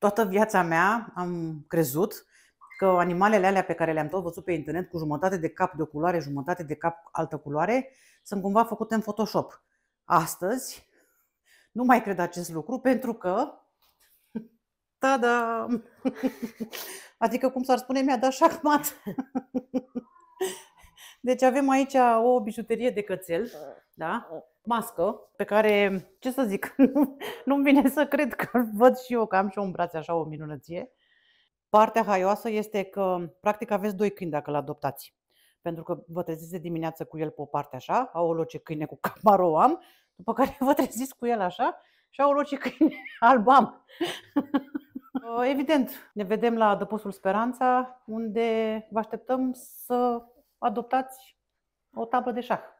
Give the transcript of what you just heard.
Toată viața mea am crezut că animalele alea pe care le-am tot văzut pe internet cu jumătate de cap de o culoare, jumătate de cap altă culoare, sunt cumva făcute în Photoshop. Astăzi nu mai cred acest lucru pentru că Tada! Adică, cum s-ar spune, mi-a dat șahmat. Deci avem aici o bijuterie de cățel, ah, da? Ah. mască, pe care, ce să zic, nu-mi vine să cred că văd și eu că am și eu în brațe așa o minunăție. Partea haioasă este că, practic, aveți doi câini dacă l-adoptați. Pentru că vă treziți de dimineață cu el pe o parte așa, o ce câine cu camaro am, după care vă treziți cu el așa și o ce câine albam. Uh, evident, ne vedem la adăpostul Speranța, unde vă așteptăm să adoptați o tablă de șah.